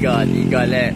一个，一个嘞。